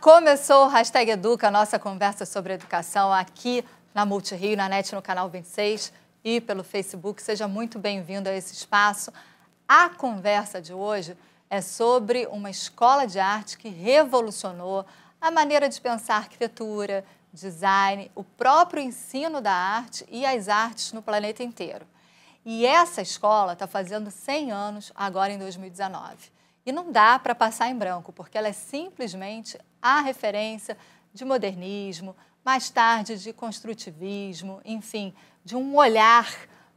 começou o Hashtag Educa, nossa conversa sobre educação aqui na Multirio, na NET, no canal 26 e pelo Facebook. Seja muito bem-vindo a esse espaço. A conversa de hoje é sobre uma escola de arte que revolucionou a maneira de pensar arquitetura, design, o próprio ensino da arte e as artes no planeta inteiro. E essa escola está fazendo 100 anos agora em 2019. E não dá para passar em branco, porque ela é simplesmente a referência de modernismo, mais tarde de construtivismo, enfim, de um olhar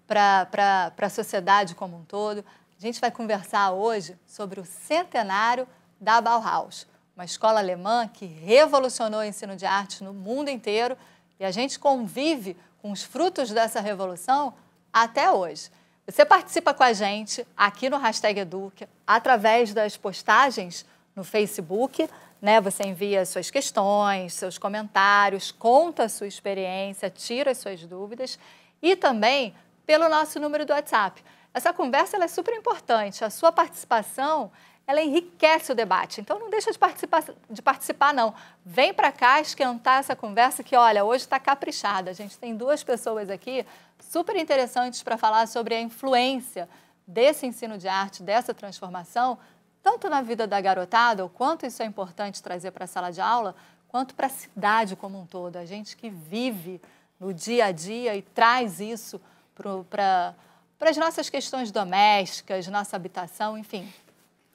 para a sociedade como um todo. A gente vai conversar hoje sobre o centenário da Bauhaus, uma escola alemã que revolucionou o ensino de arte no mundo inteiro e a gente convive com os frutos dessa revolução até hoje. Você participa com a gente aqui no Hashtag Educa, através das postagens no Facebook, né? Você envia suas questões, seus comentários, conta a sua experiência, tira as suas dúvidas e também pelo nosso número do WhatsApp. Essa conversa é super importante. A sua participação ela enriquece o debate. Então não deixa de participar, de participar não. Vem para cá esquentar essa conversa que, olha, hoje está caprichada. A gente tem duas pessoas aqui super interessantes para falar sobre a influência desse ensino de arte, dessa transformação tanto na vida da garotada, o quanto isso é importante trazer para a sala de aula, quanto para a cidade como um todo. A gente que vive no dia a dia e traz isso para as nossas questões domésticas, nossa habitação, enfim.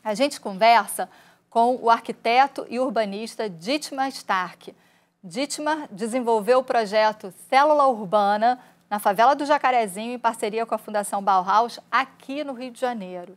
A gente conversa com o arquiteto e urbanista Dietmar Stark. Dietmar desenvolveu o projeto Célula Urbana na favela do Jacarezinho em parceria com a Fundação Bauhaus aqui no Rio de Janeiro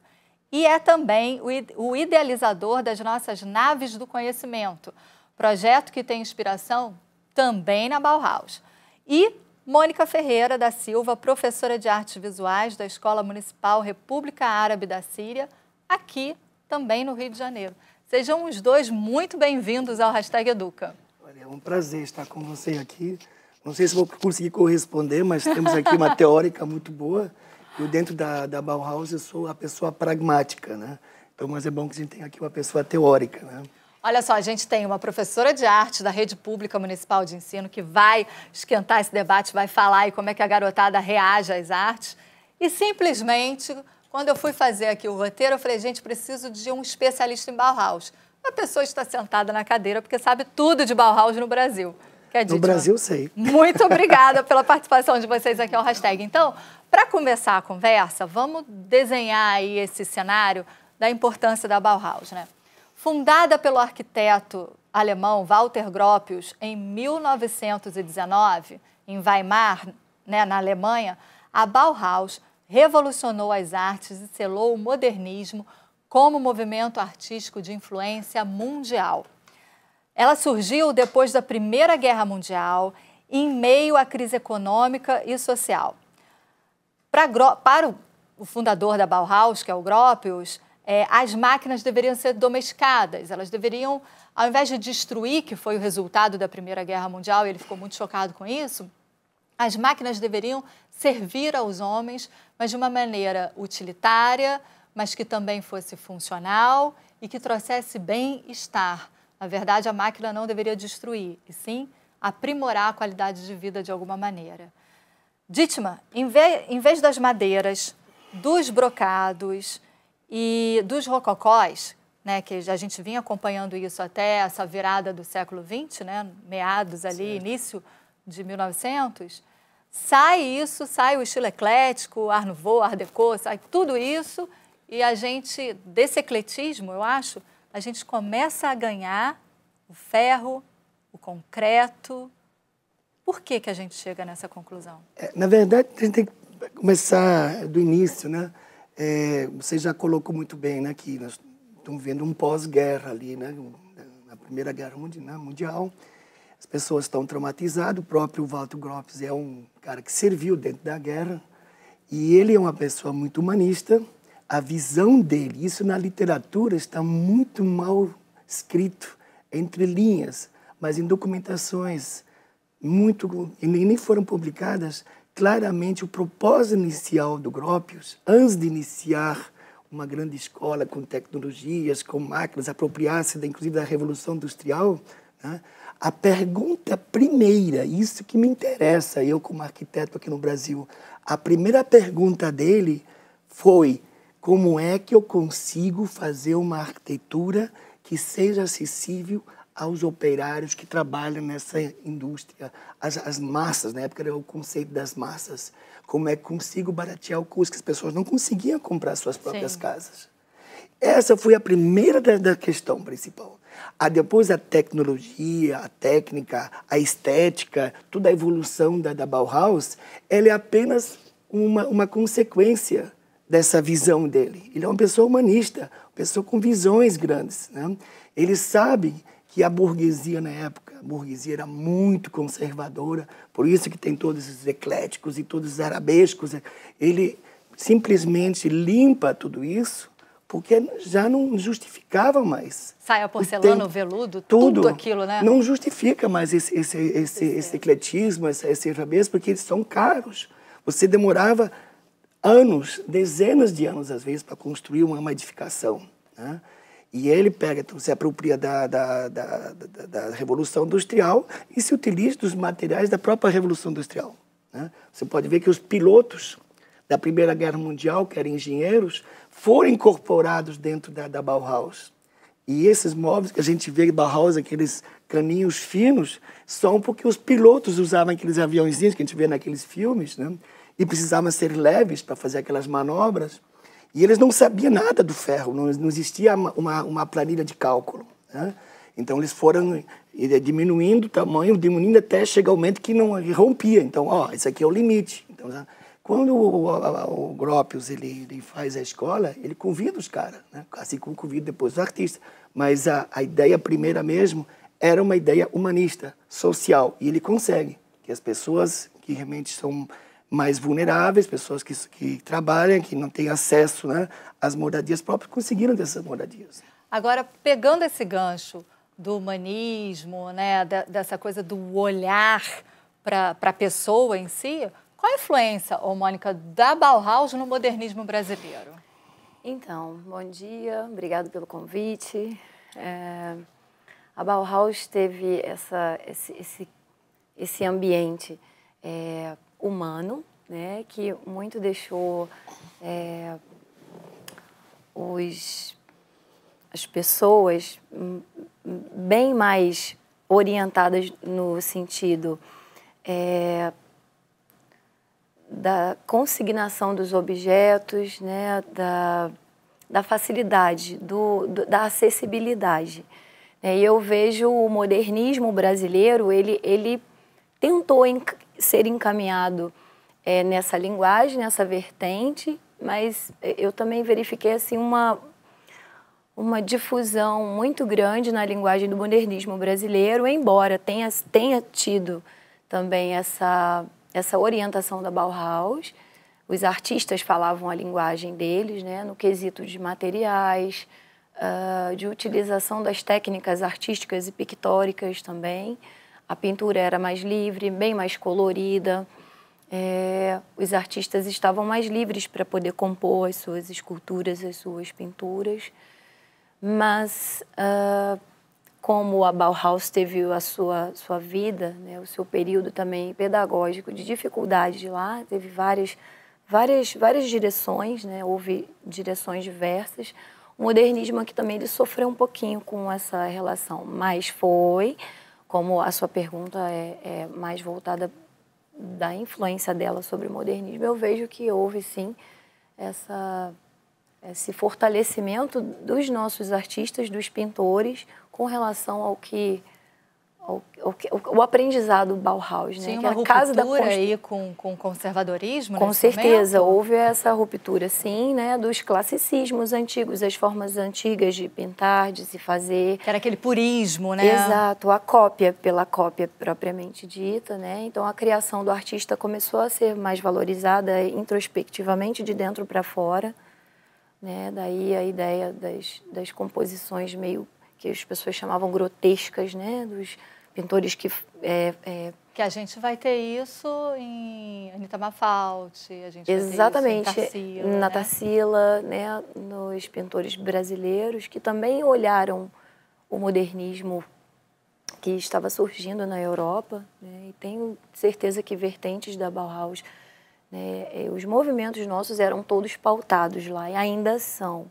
e é também o idealizador das nossas naves do conhecimento, projeto que tem inspiração também na Bauhaus. E Mônica Ferreira da Silva, professora de artes visuais da Escola Municipal República Árabe da Síria, aqui também no Rio de Janeiro. Sejam os dois muito bem-vindos ao Hashtag Educa. Olha, é um prazer estar com você aqui. Não sei se vou conseguir corresponder, mas temos aqui uma teórica muito boa eu, dentro da, da Bauhaus, eu sou a pessoa pragmática, né? Então, mas é bom que a gente tenha aqui uma pessoa teórica, né? Olha só, a gente tem uma professora de arte da Rede Pública Municipal de Ensino que vai esquentar esse debate, vai falar aí como é que a garotada reage às artes. E simplesmente, quando eu fui fazer aqui o roteiro, eu falei, gente, preciso de um especialista em Bauhaus. A pessoa está sentada na cadeira porque sabe tudo de Bauhaus no Brasil. Cadidma, no Brasil, sei. Muito obrigada pela participação de vocês aqui ao hashtag. Então, para começar a conversa, vamos desenhar aí esse cenário da importância da Bauhaus, né? Fundada pelo arquiteto alemão Walter Gropius em 1919, em Weimar, né, na Alemanha, a Bauhaus revolucionou as artes e selou o modernismo como movimento artístico de influência mundial. Ela surgiu depois da Primeira Guerra Mundial, em meio à crise econômica e social. Para, para o fundador da Bauhaus, que é o Gropius, é, as máquinas deveriam ser domesticadas, elas deveriam, ao invés de destruir, que foi o resultado da Primeira Guerra Mundial, e ele ficou muito chocado com isso, as máquinas deveriam servir aos homens, mas de uma maneira utilitária, mas que também fosse funcional e que trouxesse bem-estar na verdade, a máquina não deveria destruir, e sim aprimorar a qualidade de vida de alguma maneira. dítima em, ve em vez das madeiras, dos brocados e dos rococós, né, que a gente vinha acompanhando isso até essa virada do século XX, né, meados ali, início de 1900, sai isso, sai o estilo eclético, Art Nouveau, Art Deco, sai tudo isso e a gente, desse ecletismo, eu acho, a gente começa a ganhar o ferro, o concreto. Por que, que a gente chega nessa conclusão? É, na verdade, a gente tem que começar do início, né? É, você já colocou muito bem, né, que nós estamos vendo um pós-guerra ali, né? Na Primeira Guerra né, Mundial, as pessoas estão traumatizadas. O próprio Walter Gropius é um cara que serviu dentro da guerra e ele é uma pessoa muito humanista a visão dele. Isso na literatura está muito mal escrito, entre linhas, mas em documentações muito e nem foram publicadas claramente o propósito inicial do Gropius, antes de iniciar uma grande escola com tecnologias, com máquinas, apropriar-se inclusive da revolução industrial, né? a pergunta primeira, isso que me interessa, eu como arquiteto aqui no Brasil, a primeira pergunta dele foi como é que eu consigo fazer uma arquitetura que seja acessível aos operários que trabalham nessa indústria, as, as massas, na né? época era o conceito das massas, como é que consigo baratear o custo, que as pessoas não conseguiam comprar suas próprias Sim. casas. Essa foi a primeira da, da questão principal. A, depois a tecnologia, a técnica, a estética, toda a evolução da, da Bauhaus, ela é apenas uma, uma consequência dessa visão dele. Ele é uma pessoa humanista, uma pessoa com visões grandes. Né? Ele sabe que a burguesia na época, a burguesia era muito conservadora, por isso que tem todos esses ecléticos e todos os arabescos. Ele simplesmente limpa tudo isso porque já não justificava mais. Sai a porcelana, o, o veludo, tudo, tudo, aquilo, né? Não justifica mais esse, esse, esse, esse, esse ecletismo, esse, esse arabesco, porque eles são caros. Você demorava anos, dezenas de anos às vezes, para construir uma edificação. Né? E ele pega, então, se apropria da, da, da, da, Revolução Industrial e se utiliza dos materiais da própria Revolução Industrial. Né? Você pode ver que os pilotos da Primeira Guerra Mundial, que eram engenheiros, foram incorporados dentro da, da Bauhaus. E esses móveis que a gente vê em Bauhaus, aqueles caninhos finos, são porque os pilotos usavam aqueles aviãozinhos que a gente vê naqueles filmes, né? e precisavam ser leves para fazer aquelas manobras. E eles não sabiam nada do ferro, não, não existia uma, uma, planilha de cálculo. Né? Então eles foram diminuindo o tamanho, diminuindo até chegar ao momento que não rompia. Então, ó, esse aqui é o limite. Então, né, quando o, o, o Gropius ele, ele, faz a escola, ele convida os caras, né? assim como convida depois os artistas. Mas a, a ideia primeira mesmo era uma ideia humanista, social, e ele consegue que as pessoas que realmente são mais vulneráveis, pessoas que, que trabalham, que não têm acesso né, às moradias próprias, conseguiram dessas moradias. Agora, pegando esse gancho do humanismo, né, dessa coisa do olhar para a pessoa em si, qual a influência, ô Mônica, da Bauhaus no modernismo brasileiro? Então, bom dia, obrigado pelo convite. É, a Bauhaus teve essa, esse, esse, esse ambiente é, humano, né, que muito deixou é, os, as pessoas bem mais orientadas no sentido é, da consignação dos objetos, né, da, da facilidade, do, do da acessibilidade. É, e eu vejo o modernismo brasileiro, ele, ele tentou ser encaminhado é, nessa linguagem, nessa vertente, mas eu também verifiquei assim uma uma difusão muito grande na linguagem do modernismo brasileiro, embora tenha, tenha tido também essa, essa orientação da Bauhaus. Os artistas falavam a linguagem deles, né, no quesito de materiais, uh, de utilização das técnicas artísticas e pictóricas também a pintura era mais livre, bem mais colorida. É, os artistas estavam mais livres para poder compor as suas esculturas, as suas pinturas. Mas, uh, como a Bauhaus teve a sua, sua vida, né, o seu período também pedagógico de dificuldade lá, teve várias, várias, várias direções, né, houve direções diversas. O modernismo aqui também ele sofreu um pouquinho com essa relação, mas foi como a sua pergunta é, é mais voltada da influência dela sobre o modernismo, eu vejo que houve sim essa, esse fortalecimento dos nossos artistas, dos pintores, com relação ao que o, o, o, aprendizado Bauhaus, né? Sim, uma ruptura é casa da const... aí com, com conservadorismo, Com certeza, momento. houve essa ruptura, sim, né? Dos classicismos antigos, as formas antigas de pintar, de se fazer. Que era aquele purismo, né? Exato, a cópia pela cópia propriamente dita, né? Então, a criação do artista começou a ser mais valorizada introspectivamente, de dentro para fora, né? Daí a ideia das, das composições meio que as pessoas chamavam grotescas, né? Dos pintores que... É, é... que a gente vai ter isso em Anitta Mafalte a gente Exatamente, vai ter isso em Tarsila, na né? Tarsila, né? nos pintores brasileiros que também olharam o modernismo que estava surgindo na Europa, né? e tenho certeza que vertentes da Bauhaus, né? Eh, os movimentos nossos eram todos pautados lá, e ainda são.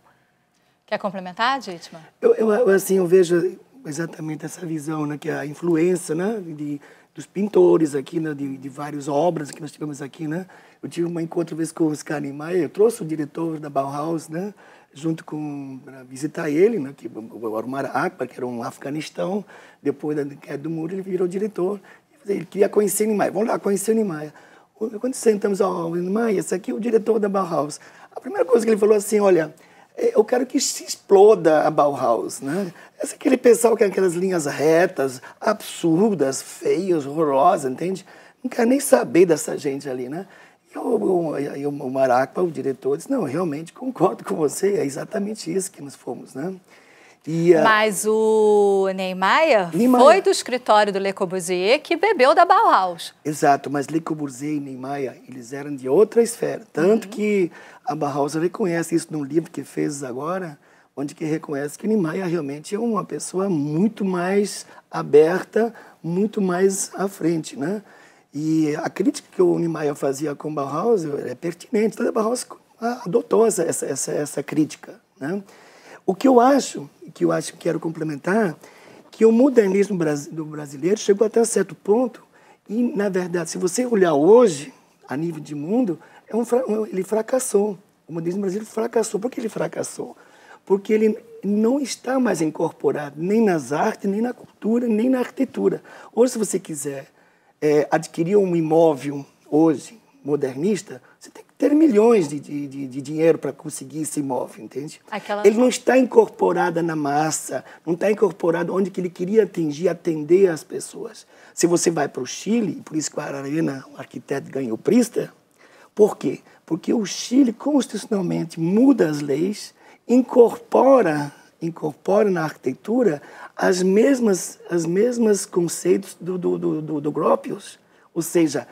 Quer complementar, Dietmar? Eu, eu, assim, eu vejo exatamente essa visão, né, que é a influência né, de, dos pintores aqui, né, de, de várias obras que nós tivemos aqui. Né? Eu tive um encontro uma vez com o Oscar Niemeyer, eu trouxe o diretor da Bauhaus, né, junto com para visitar ele, né, que era o Maracpa, que era um afeganistão, depois da queda é do muro ele virou diretor. Ele queria conhecer Niemeyer, vamos lá conhecer Niemeyer. Quando sentamos ao Niemeyer, esse aqui é o diretor da Bauhaus. A primeira coisa que ele falou assim, olha, é, eu quero que se exploda a Bauhaus, né? Esse aquele pessoal que tem aquelas linhas retas, absurdas, feias, horrorosas, entende? Não quero nem saber dessa gente ali, né? E o, o, o Maracpa, o diretor, disse, não, realmente concordo com você, é exatamente isso que nós fomos, né? Mas o Neymar, foi do escritório do Le Corbusier que bebeu da Bauhaus. Exato, mas Le Corbusier e Neymar, eles eram de outra esfera. Tanto uhum. que a Bauhaus reconhece isso num livro que fez agora, onde que reconhece que Neymar realmente é uma pessoa muito mais aberta, muito mais à frente, né? E a crítica que o Neymar fazia com Bauhaus é pertinente. A Bauhaus adotou essa, essa, essa crítica, né? O que eu acho, que eu acho que quero complementar, que o modernismo do brasileiro chegou até um certo ponto e, na verdade, se você olhar hoje, a nível de mundo, é um, ele fracassou. O modernismo brasileiro fracassou. Por que ele fracassou? Porque ele não está mais incorporado nem nas artes, nem na cultura, nem na arquitetura. Hoje, se você quiser é, adquirir um imóvel, hoje, modernista, ter milhões de, de, de, de dinheiro para conseguir esse imóvel, entende? Aquela... Ele não está incorporada na massa, não está incorporado onde que ele queria atingir, atender as pessoas. Se você vai para o Chile, por isso que a Arena, o arquiteto, ganhou Prista, por quê? Porque o Chile constitucionalmente muda as leis, incorpora incorpora na arquitetura as mesmas as mesmas conceitos do do, do, do, do Gropius. Ou seja,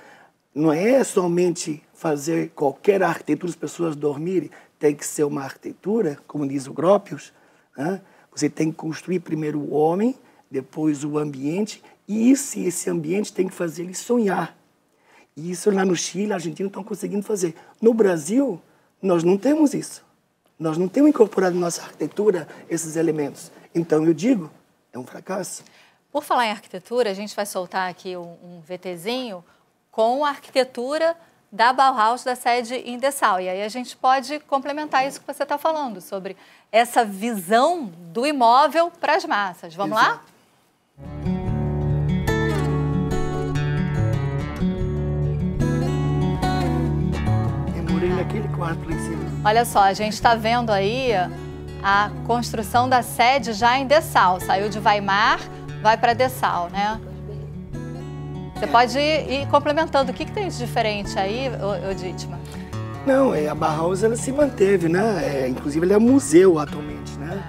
não é somente fazer qualquer arquitetura, as pessoas dormirem, tem que ser uma arquitetura, como diz o Gropius. Né? Você tem que construir primeiro o homem, depois o ambiente, e esse, esse ambiente tem que fazer ele sonhar. E isso lá no Chile, Argentina estão conseguindo fazer. No Brasil, nós não temos isso. Nós não temos incorporado na nossa arquitetura esses elementos. Então, eu digo, é um fracasso. Por falar em arquitetura, a gente vai soltar aqui um, um VTzinho com a arquitetura da Bauhaus, da sede em Dessau. E aí a gente pode complementar isso que você está falando, sobre essa visão do imóvel para as massas. Vamos Exato. lá? Olha só, a gente está vendo aí a construção da sede já em Dessal. Saiu de Weimar, vai para Dessal, né? Você pode ir, ir complementando. O que, que tem de diferente aí, Oditma? Não, é, a Barhouse ela se manteve, né? É, inclusive ela é um museu atualmente, né?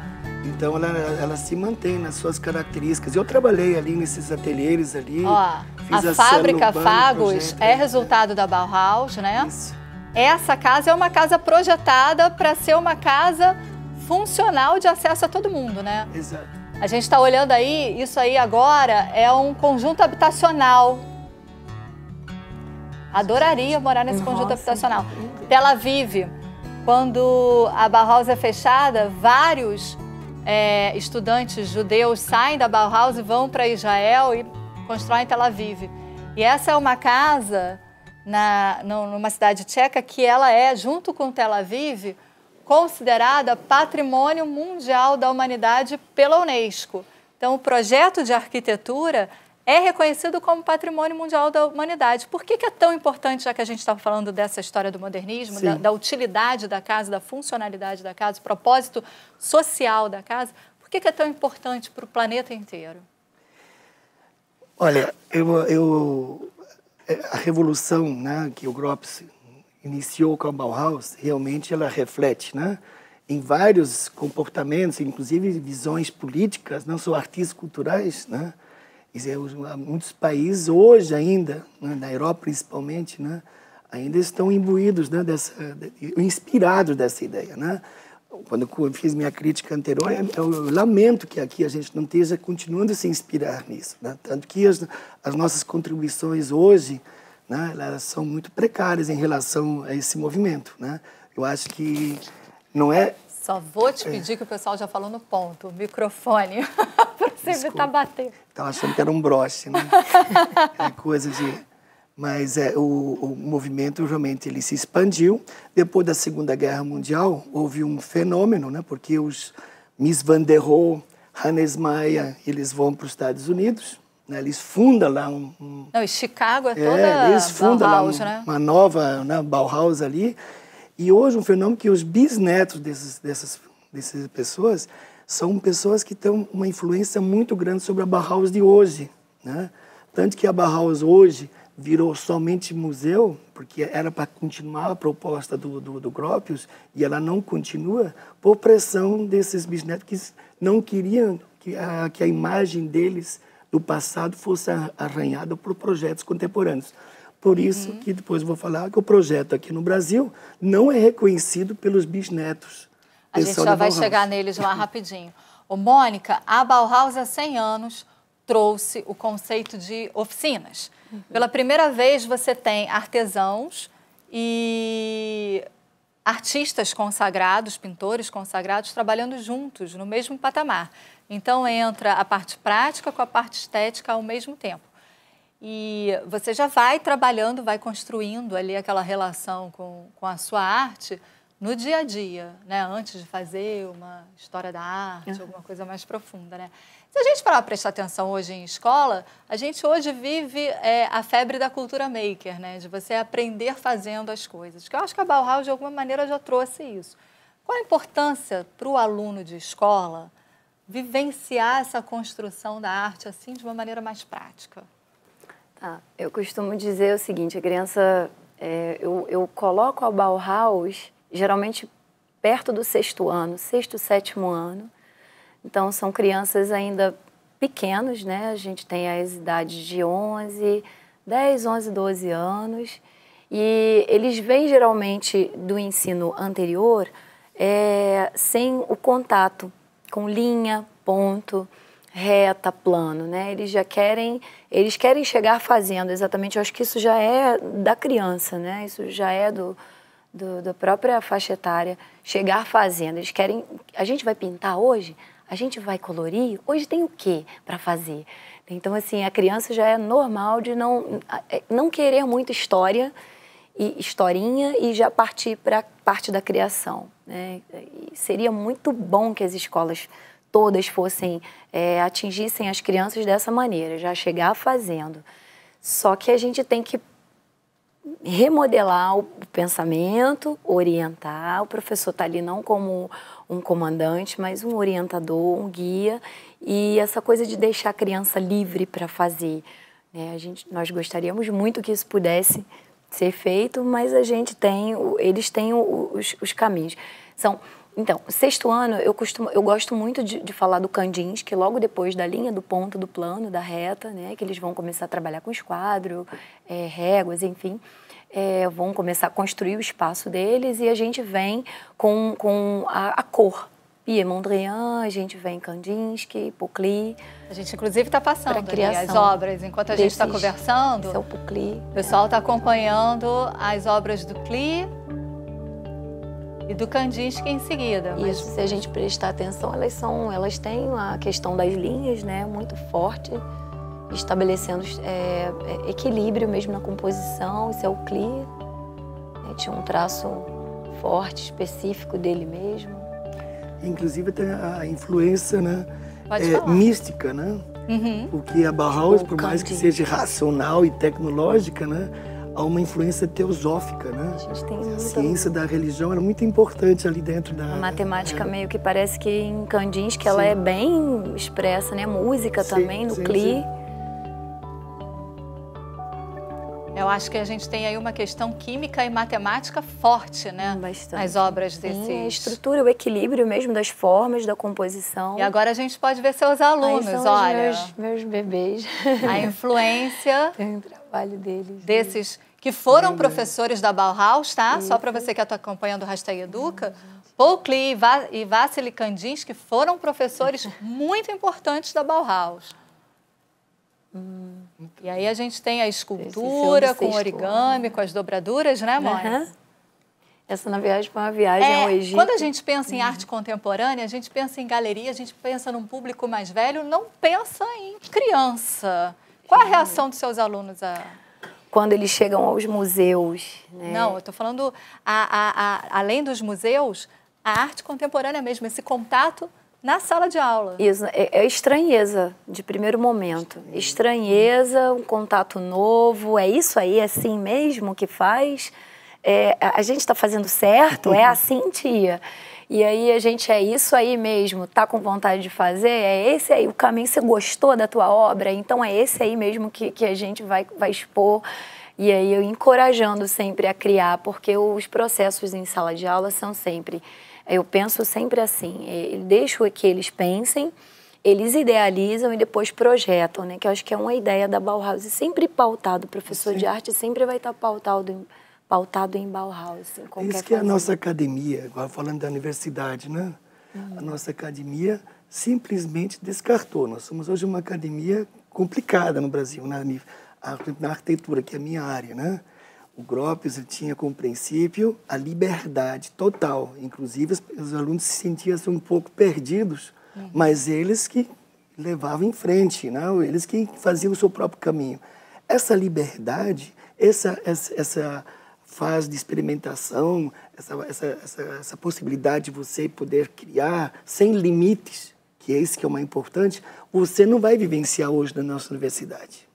Então ela, ela se mantém nas suas características. Eu trabalhei ali nesses ateliês ali. Ó, a, a fábrica Urbano, Fagos é resultado da Bauhaus, né? Isso. Essa casa é uma casa projetada para ser uma casa funcional de acesso a todo mundo, né? Exato. A gente está olhando aí, isso aí agora é um conjunto habitacional. Adoraria morar nesse Nossa, conjunto habitacional. Tel Aviv, quando a Bauhaus é fechada, vários é, estudantes judeus saem da Bauhaus e vão para Israel e constroem Tel Aviv. E essa é uma casa na, numa cidade tcheca que ela é, junto com Tel Aviv, considerada Patrimônio Mundial da Humanidade pela Unesco. Então, o projeto de arquitetura é reconhecido como Patrimônio Mundial da Humanidade. Por que, que é tão importante, já que a gente está falando dessa história do modernismo, da, da, utilidade da casa, da funcionalidade da casa, do propósito social da casa? Por que, que é tão importante para o planeta inteiro? Olha, eu, eu, é, a revolução né, que o Gropsi iniciou com a Bauhaus, realmente ela reflete, né? em vários comportamentos, inclusive visões políticas, não só artistas culturais, né? Há ah, muitos países hoje ainda, né, na Europa principalmente, né, ainda estão imbuídos, né, dessa, inspirados dessa ideia, né? Quando eu fiz minha crítica anterior, eu, lamento que aqui a gente não esteja continuando a se inspirar nisso, né? tanto que as, as nossas contribuições hoje né, elas são muito precárias em relação a esse movimento. Né? Eu acho que não é. Só vou te pedir que o pessoal já falou no ponto, o microfone, para você evitar bater. Estava achando que era um broche, né? é coisa de. Mas é, o, o, movimento realmente ele se expandiu. Depois da Segunda Guerra Mundial, houve um fenômeno, né? porque os Miss Van der Rohe, Hannes Maia, eles vão para os Estados Unidos né? Eles fundam lá um, um... Não, e Chicago é, é toda eles fundam Bauhaus, lá um, né? uma nova né, Bauhaus ali. E hoje um fenômeno que os bisnetos desses, dessas, dessas pessoas são pessoas que têm uma influência muito grande sobre a Bauhaus de hoje. Né? Tanto que a Bauhaus hoje virou somente museu, porque era para continuar a proposta do, do, do Gropius, e ela não continua, por pressão desses bisnetos que não queriam que a, que a imagem deles do passado fosse arranhada por projetos contemporâneos. Por isso uhum. que depois vou falar que o projeto aqui no Brasil não é reconhecido pelos bisnetos. A gente já vai chegar neles lá rapidinho. Ô, Mônica, a Bauhaus há 100 anos trouxe o conceito de oficinas. Uhum. Pela primeira vez você tem artesãos e artistas consagrados, pintores consagrados, trabalhando juntos, no mesmo patamar. Então, entra a parte prática com a parte estética ao mesmo tempo. E você já vai trabalhando, vai construindo ali aquela relação com, com a sua arte no dia a dia, né? Antes de fazer uma história da arte, uhum. alguma coisa mais profunda, né? Se a gente parar prestar atenção hoje em escola, a gente hoje vive é, a febre da cultura maker, né? de você aprender fazendo as coisas. Que eu acho que a Bauhaus, de alguma maneira, já trouxe isso. Qual a importância para o aluno de escola vivenciar essa construção da arte assim de uma maneira mais prática? Tá. Eu costumo dizer o seguinte, a criança... É, eu, eu coloco a Bauhaus geralmente perto do sexto ano, sexto, sétimo ano, então, são crianças ainda pequenos, né? A gente tem as idades de 11, 10, 11, 12 anos. E eles vêm geralmente do ensino anterior é, sem o contato com linha, ponto, reta, plano, né? Eles já querem, eles querem chegar fazendo exatamente. Eu acho que isso já é da criança, né? Isso já é do, do da própria faixa etária chegar fazendo. Eles querem, a gente vai pintar hoje a gente vai colorir? Hoje tem o que para fazer? Então, assim, a criança já é normal de não, é, não querer muita história e historinha e já partir para a parte da criação. Né? E seria muito bom que as escolas todas fossem, é, atingissem as crianças dessa maneira, já chegar fazendo. Só que a gente tem que remodelar o pensamento, orientar. O professor está ali não como um comandante, mas um orientador, um guia. E essa coisa de deixar a criança livre para fazer. Né? A gente, nós gostaríamos muito que isso pudesse ser feito, mas a gente tem, eles têm os, os caminhos. São então, sexto ano, eu, costumo, eu gosto muito de, de, falar do Candins, que logo depois da linha do ponto, do plano, da reta, né, que eles vão começar a trabalhar com esquadro, é, réguas, enfim, é, vão começar a construir o espaço deles e a gente vem com, com a, a cor. Mondrian, a gente vem Kandinsky, Pucli. A gente, inclusive, está passando ali as obras. Enquanto a tá desses, gente está conversando, é o Pucli, pessoal está acompanhando as obras do Cli e do Kandinsky é em seguida. Mas... Isso, se a gente prestar atenção, elas são, elas têm a questão das linhas, né, muito forte, estabelecendo é, é equilíbrio mesmo na composição. Isso é o Clear, né, tinha um traço forte, específico dele mesmo. Inclusive tem a influência, né, é, mística, né? Uhum. O que a Bauhaus, por mais que seja racional e tecnológica, né? a uma influência teosófica, né? A gente tem muita... A ciência da religião era muito importante ali dentro da... A matemática da... meio que parece que em Candins que ela é bem expressa, né? A música sim, também, no sim, Cli. Sim. Eu acho que a gente tem aí uma questão química e matemática forte, né? Bastante. As obras desses. a estrutura, o equilíbrio mesmo das formas, da composição. E agora a gente pode ver seus alunos, aí são olha. Os meus, meus bebês. A influência. tem um trabalho deles. Né? Desses que foram é. professores da Bauhaus, tá? Só para você que está acompanhando o Hashtag Educa. Paul Klee e Vassily Kandinsky foram professores muito importantes da Bauhaus. Hum. E aí a gente tem a escultura com origami, com as dobraduras, né, Mônica? Uhum. Essa, na viagem foi uma viagem é, ao Egito. Quando a gente pensa em uhum. arte contemporânea, a gente pensa em galeria, a gente pensa num público mais velho, não pensa em criança. Qual a reação dos seus alunos a quando eles chegam aos museus. Né? Não, eu estou falando, a, a, a, além dos museus, a arte contemporânea mesmo, esse contato na sala de aula. Isso, é, é estranheza de primeiro momento. Estranheza, um contato novo, é isso aí, é assim mesmo que faz? É, a gente está fazendo certo? É assim, tia? E aí a gente é isso aí mesmo, tá com vontade de fazer, é esse aí o caminho, você gostou da tua obra, então é esse aí mesmo que, que a gente vai, vai expor. E aí eu encorajando sempre a criar, porque os processos em sala de aula são sempre, eu penso sempre assim, eu é, deixo que eles pensem, eles idealizam e depois projetam, né? Que eu acho que é uma ideia da Bauhaus. E sempre pautado, o professor Sim. de arte sempre vai estar pautado pautado em Bauhaus. Em qualquer Isso que é a nossa academia, agora falando da universidade, né? Uhum. A nossa academia simplesmente descartou. Nós somos hoje uma academia complicada no Brasil, na, na arquitetura, que é a minha área, né? O Gropius tinha como princípio a liberdade total. Inclusive, os alunos se sentiam assim, um pouco perdidos, uhum. mas eles que levavam em frente, né? eles que faziam o seu próprio caminho. Essa liberdade, essa, essa, essa fase de experimentação, essa, essa, essa, essa possibilidade de você poder criar sem limites, que é isso que é o mais importante, você não vai vivenciar hoje na nossa universidade.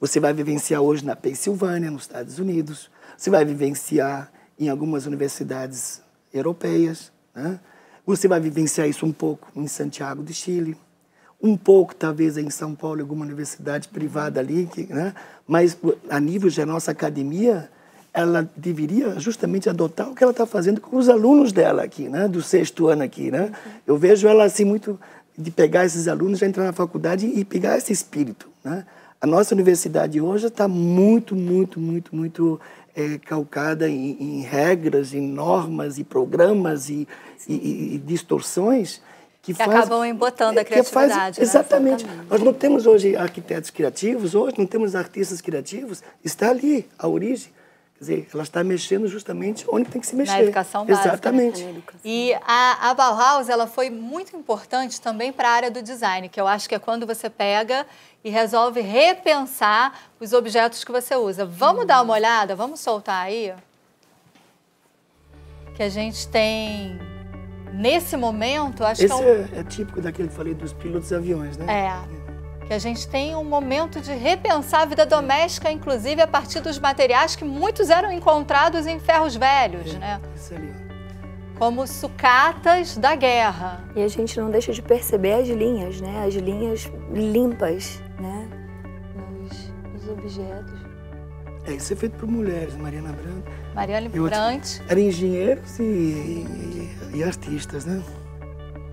Você vai vivenciar hoje na Pensilvânia, nos Estados Unidos, você vai vivenciar em algumas universidades europeias, né? Você vai vivenciar isso um pouco em Santiago do Chile, um pouco talvez em São Paulo, alguma universidade privada ali, que, né? mas a nível da nossa academia, ela deveria justamente adotar o que ela está fazendo com os alunos dela aqui, né? do sexto ano aqui. Né? Eu vejo ela assim muito de pegar esses alunos, já entrar na faculdade e pegar esse espírito. Né? A nossa universidade hoje está muito, muito, muito, muito é, calcada em, em, regras, em normas e programas e, e, e distorções que, que faz, acabam embotando a criatividade. Faz, exatamente. Né? exatamente. Nós não temos hoje arquitetos criativos, hoje não temos artistas criativos. Está ali a origem dizer, ela está mexendo justamente onde tem que se mexer. Né? Na educação básica. Exatamente. Né? E a, a, Bauhaus ela foi muito importante também para a área do design, que eu acho que é quando você pega e resolve repensar os objetos que você usa. Vamos hum. dar uma olhada? Vamos soltar aí? Que a gente tem... Nesse momento, acho Esse que é, um... É, é típico daquele que eu falei dos pilotos de aviões, né? É. é. E a gente tem um momento de repensar a vida doméstica, inclusive a partir dos materiais que muitos eram encontrados em ferros velhos, é, né? Isso ali. É Como sucatas da guerra. E a gente não deixa de perceber as linhas, né? As linhas limpas, né? Nos, nos objetos. É, isso é feito por mulheres, Mariana Brandt. Mariana Brandt. Eram engenheiros e, e, e artistas, né?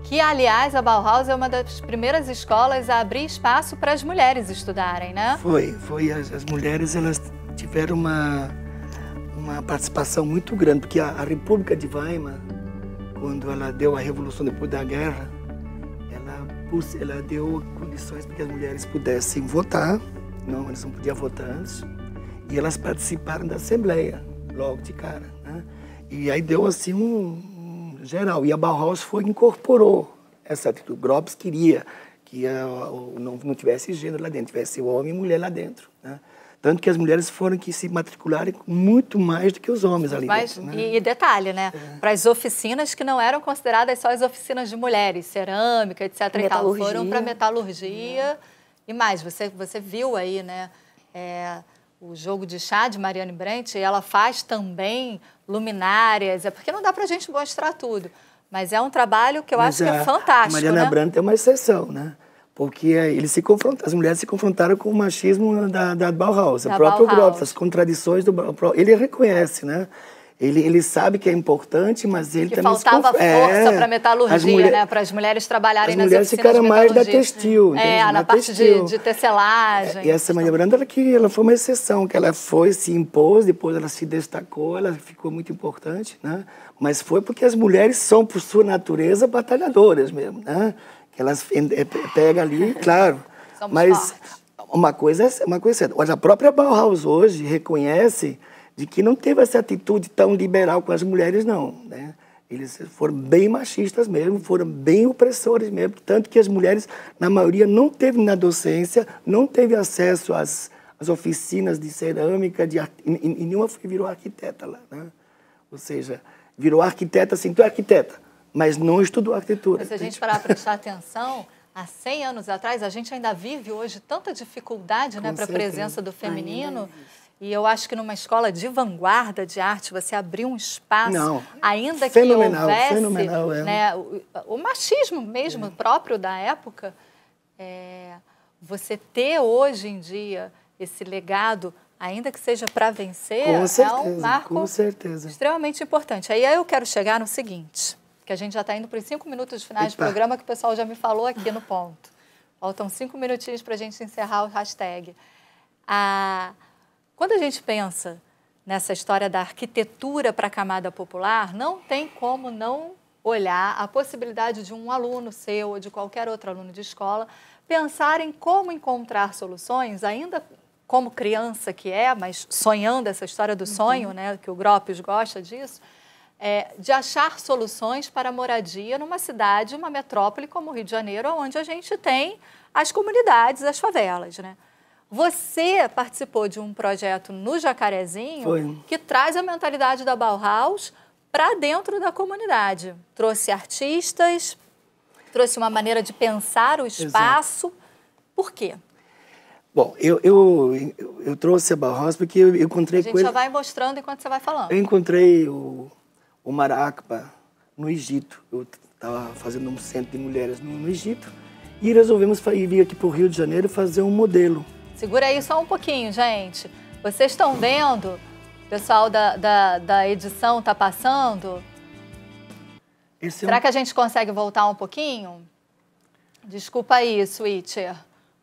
Que, aliás, a Bauhaus é uma das primeiras escolas a abrir espaço para as mulheres estudarem, né? Foi, foi. As, as mulheres elas tiveram uma, uma participação muito grande, porque a, a República de Weimar, quando ela deu a revolução depois da guerra, ela deu condições para que as mulheres pudessem votar, não, elas não podiam votar antes, e elas participaram da Assembleia, logo de cara. Né? E aí deu assim um, geral. E a Bauhaus foi incorporou essa atitude. Grobs queria que uh, não, não tivesse gênero lá dentro, tivesse homem e mulher lá dentro. Né? Tanto que as mulheres foram que se matricularem muito mais do que os homens ali Mas, dentro, né? E detalhe, né? É. Para as oficinas que não eram consideradas só as oficinas de mulheres, cerâmica, etc. E tal, foram para metalurgia é. e mais. Você, você viu aí, né? É, o jogo de chá de Brandt e ela faz também luminárias, é porque não dá para a gente mostrar tudo. Mas é um trabalho que eu mas acho que é fantástico. Mariana né? é uma exceção, né? Porque eles se confrontam, as mulheres se confrontaram com o machismo da, da Bauhaus, da o próprio Bauhaus. as contradições do Ele reconhece, né? Ele, ele sabe que é importante, mas ele que também faltava é, força é, para metalurgia, as mulher... né? Para as mulheres trabalharem as nas mulheres oficinas ficaram mais da textil. É, na, na parte De, de tecelagem. É, e essa Maria então. Branda, ela, que, ela foi uma exceção, que ela foi, se impôs, depois ela se destacou, ela ficou muito importante, né? Mas foi porque as mulheres são, por sua natureza, batalhadoras mesmo, né? Que elas é, pegam ali, claro. Somos mas fortes. uma coisa, é, uma coisa certa. Olha, a própria Bauhaus hoje reconhece de que não teve essa atitude tão liberal com as mulheres, não. Né? Eles foram bem machistas mesmo, foram bem opressores mesmo, tanto que as mulheres, na maioria, não teve na docência, não teve acesso às, às oficinas de cerâmica, de art... e, e nenhuma foi, virou arquiteta lá, né? Ou seja, virou arquiteta assim, tu é arquiteta, mas não estudou arquitetura. Mas se a gente parar para prestar atenção, há 100 anos atrás, a gente ainda vive hoje tanta dificuldade né, para a presença do feminino. E eu acho que numa escola de vanguarda de arte, você abrir um espaço, Não, ainda fenomenal, que houvesse fenomenal, é. né, o, o, machismo mesmo é. próprio da época, é, você ter hoje em dia esse legado, ainda que seja para vencer, certeza, é um marco extremamente importante. Aí eu quero chegar no seguinte, que a gente já está indo para os cinco minutos finais Eita. do programa que o pessoal já me falou aqui no ponto. Faltam cinco minutinhos para a gente encerrar o hashtag. A... Ah, quando a gente pensa nessa história da arquitetura para a camada popular, não tem como não olhar a possibilidade de um aluno seu ou de qualquer outro aluno de escola pensar em como encontrar soluções, ainda como criança que é, mas sonhando essa história do uhum. sonho, uhum. né, que o Gropius gosta disso, é, de achar soluções para a moradia numa cidade, uma metrópole como o Rio de Janeiro, onde a gente tem as comunidades, as favelas, né? Você participou de um projeto no Jacarezinho Foi. que traz a mentalidade da Bauhaus para dentro da comunidade. Trouxe artistas, trouxe uma maneira de pensar o espaço. Exato. Por quê? Bom, eu, eu, eu trouxe a Bauhaus porque eu encontrei... A gente já vai mostrando enquanto você vai falando. Eu encontrei o, o Maracpa no Egito. Eu estava fazendo um centro de mulheres no, no Egito e resolvemos vir aqui para o Rio de Janeiro fazer um modelo Segura aí só um pouquinho, gente. Vocês estão vendo? O pessoal da, da, da edição está passando? Esse é Será é um... que a gente consegue voltar um pouquinho? Desculpa aí, Switcher.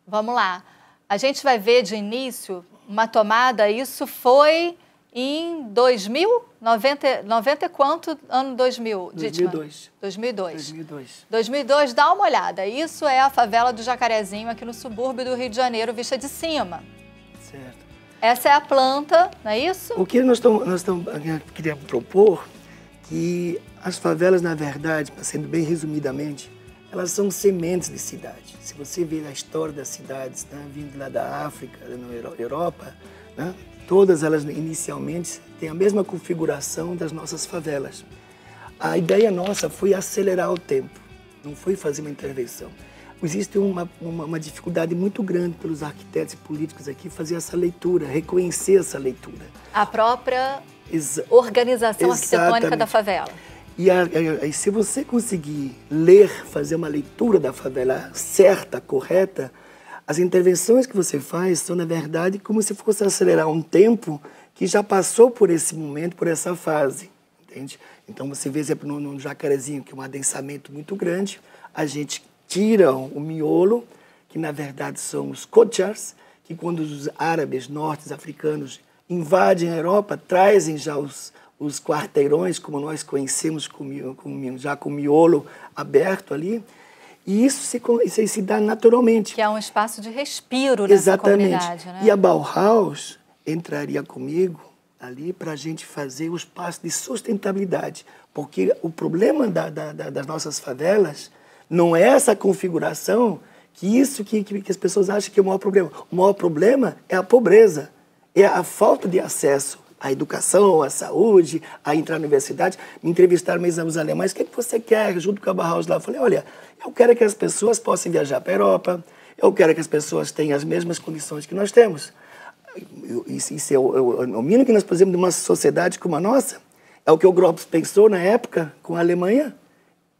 Vamos lá. A gente vai ver de início uma tomada, isso foi em 2000, 90, 90 quanto ano 2000? 2002. 2002. 2002. 2002, dá uma olhada. Isso é a favela do Jacarezinho aqui no subúrbio do Rio de Janeiro, vista de cima. Certo. Essa é a planta, não é isso? O que nós estamos eh, queríamos propor que as favelas, na verdade, sendo bem resumidamente, elas são sementes de cidade. Se você ver a história das cidades, né, vindo lá da África, da né, Europa, né, Todas elas inicialmente têm a mesma configuração das nossas favelas. A ideia nossa foi acelerar o tempo, não foi fazer uma intervenção. Existe uma, uma, uma dificuldade muito grande pelos arquitetos e políticos aqui fazer essa leitura, reconhecer essa leitura. A própria Exa organização exatamente. arquitetônica da favela. E, a, a, e se você conseguir ler, fazer uma leitura da favela certa, correta, as intervenções que você faz são, na verdade, como se fosse acelerar um tempo que já passou por esse momento, por essa fase, entende? Então, você vê, exemplo, no, jacarezinho, que é um adensamento muito grande, a gente tira o miolo, que na verdade são os kochars, que quando os árabes nortes africanos invadem a Europa, trazem já os, os quarteirões, como nós conhecemos, com, com, já com o miolo aberto ali, e isso se, isso se dá naturalmente. Que é um espaço de respiro nessa Exatamente. comunidade. Né? E a Bauhaus entraria comigo ali para a gente fazer o espaço de sustentabilidade. Porque o problema da, da, da, das nossas favelas não é essa configuração que isso que, que, as pessoas acham que é o maior problema. O maior problema é a pobreza, é a falta de acesso a educação, a saúde, a entrar na universidade. Me entrevistaram meus amigos alemães, o que, é que você quer junto com a Bauhaus lá? Eu falei, olha, eu quero que as pessoas possam viajar para a Europa, eu quero que as pessoas tenham as mesmas condições que nós temos. Isso é o, o mínimo que nós fazemos de uma sociedade como a nossa. É o que o Grops pensou na época com a Alemanha,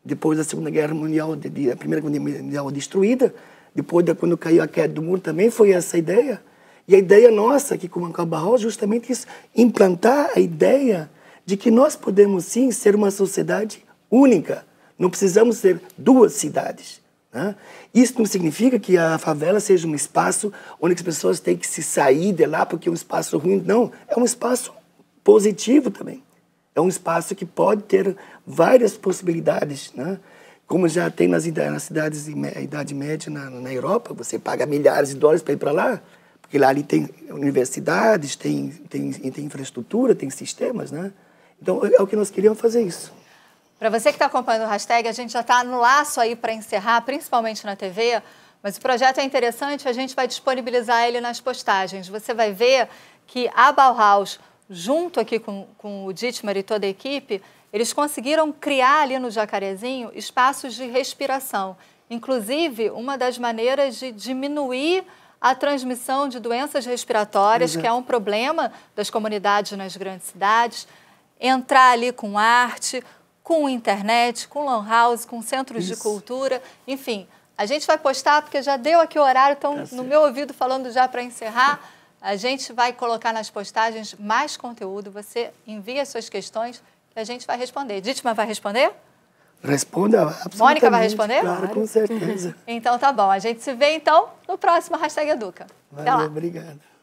depois da Segunda Guerra Mundial, de, de, a Primeira Guerra Mundial destruída, depois da quando caiu a queda do muro também foi essa ideia. E a ideia nossa aqui com o Mancaba Barral é justamente isso, implantar a ideia de que nós podemos sim ser uma sociedade única. Não precisamos ser duas cidades. Né? Isso não significa que a favela seja um espaço onde as pessoas têm que se sair de lá porque é um espaço ruim. Não, é um espaço positivo também. É um espaço que pode ter várias possibilidades. Né? Como já tem nas, nas cidades de Idade Média na, na Europa, você paga milhares de dólares para ir para lá porque lá ali tem universidades, tem, tem, tem infraestrutura, tem sistemas, né? Então, é, é o que nós queríamos fazer isso. Para você que está acompanhando o hashtag, a gente já está no laço aí para encerrar, principalmente na TV, mas o projeto é interessante, a gente vai disponibilizar ele nas postagens. Você vai ver que a Bauhaus, junto aqui com, com o Dittmar e toda a equipe, eles conseguiram criar ali no Jacarezinho espaços de respiração. Inclusive, uma das maneiras de diminuir a transmissão de doenças respiratórias, Exato. que é um problema das comunidades nas grandes cidades, entrar ali com arte, com internet, com lan house, com centros Isso. de cultura, enfim. A gente vai postar, porque já deu aqui o horário, estão tá no meu ouvido falando já para encerrar. A gente vai colocar nas postagens mais conteúdo. Você envia suas questões que a gente vai responder. Dítima vai responder? Responda. Mônica vai responder? Claro, claro, com certeza. então tá bom. A gente se vê então no próximo Hashtag Educa. Valeu, Até lá. obrigado.